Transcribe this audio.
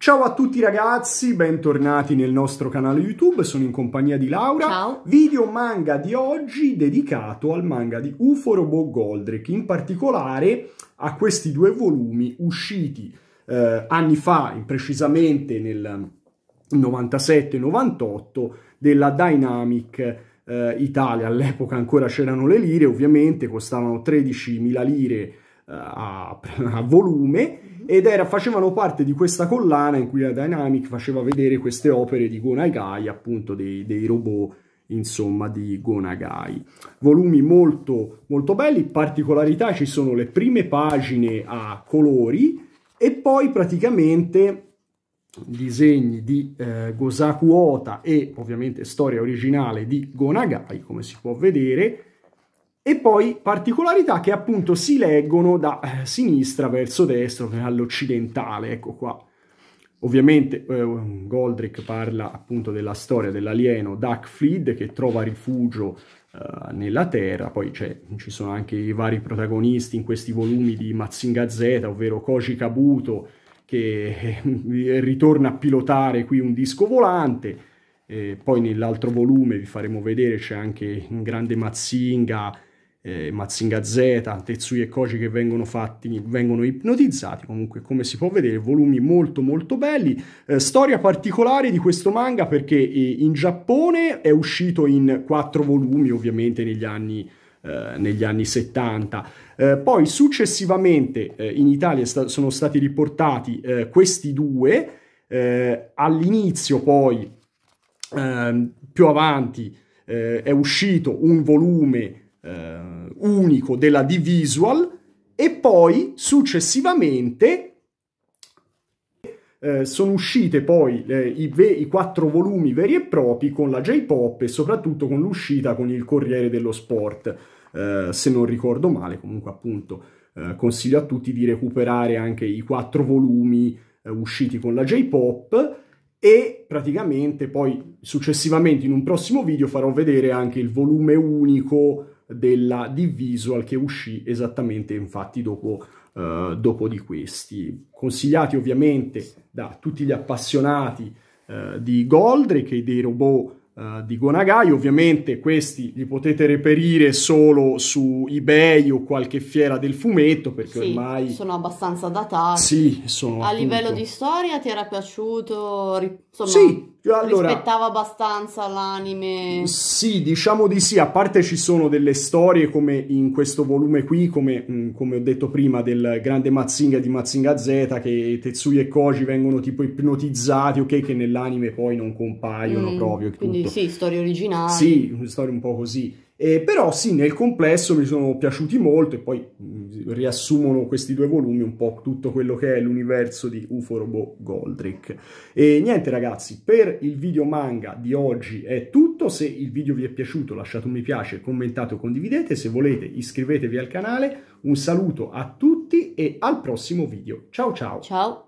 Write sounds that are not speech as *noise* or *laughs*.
Ciao a tutti ragazzi, bentornati nel nostro canale YouTube, sono in compagnia di Laura. Ciao. Video manga di oggi dedicato al manga di UFO Robot Goldrick, in particolare a questi due volumi usciti eh, anni fa, precisamente nel 97-98, della Dynamic eh, Italia. All'epoca ancora c'erano le lire, ovviamente costavano 13.000 lire a, a volume mhm. ed era, facevano parte di questa collana in cui la Dynamic faceva vedere queste opere di Gonagai, appunto dei, dei robot insomma di Gonagai. Volumi molto molto belli, particolarità ci sono le prime pagine a colori e poi praticamente disegni di eh, Gosaku Ota e ovviamente storia originale di Gonagai, come si può vedere, e poi particolarità che appunto si leggono da eh, sinistra verso destra, cioè all'occidentale, ecco qua. Ovviamente eh, Goldrick parla appunto della storia dell'alieno Duck Fleed che trova rifugio eh, nella Terra, poi cioè, ci sono anche i vari protagonisti in questi volumi di Mazinga Z, ovvero Koji Kabuto che eh, *laughs* ritorna a pilotare qui un disco volante, poi nell'altro volume vi faremo vedere c'è anche un grande Mazinga eh, Mazinga Z, Tetsuya e Koji che vengono, fatti, vengono ipnotizzati, comunque come si può vedere volumi molto molto belli, eh, storia particolare di questo manga perché eh, in Giappone è uscito in quattro volumi ovviamente negli anni eh, negli anni 70. Eh, poi successivamente eh, in Italia sta- sono stati riportati eh, questi due, eh, all'inizio poi ehm, più avanti è uscito un volume eh, unico della D-Visual e poi successivamente eh, sono uscite poi eh, i, ve- i quattro volumi veri e propri con la J-Pop e soprattutto con l'uscita con il Corriere dello Sport, eh, se non ricordo male, comunque appunto eh, consiglio a tutti di recuperare anche i quattro volumi eh, usciti con la J-Pop e praticamente poi successivamente in un prossimo video farò vedere anche il volume unico della di Visual che uscì esattamente infatti dopo, eh, dopo di questi. Consigliati ovviamente da tutti gli appassionati eh, di Goldrake e dei robot eh, di Gonagai, ovviamente questi li potete reperire solo su eBay o qualche fiera del fumetto perché sì, ormai sono abbastanza datati. Sì, sono A appunto... livello di storia ti era piaciuto? Insomma... Sì, allora, rispettava abbastanza l'anime. Sì, diciamo di sì, a parte ci sono delle storie come in questo volume qui, come, mm, come ho detto prima, del grande Mazinga di Mazinga Z, che Tetsuya e Koji vengono tipo ipnotizzati, ok, che nell'anime poi non compaiono mm, proprio. Quindi tutto. sì, storie originali. Sì, storie un po' così. Eh, però sì, nel complesso mi sono piaciuti molto e poi mm, riassumono questi due volumi un po' tutto quello che è l'universo di UFO Robot Goldrick. E niente ragazzi, per il video manga di oggi è tutto, se il video vi è piaciuto lasciate un mi piace, commentate o condividete, se volete iscrivetevi al canale, un saluto a tutti e al prossimo video. Ciao ciao! Ciao!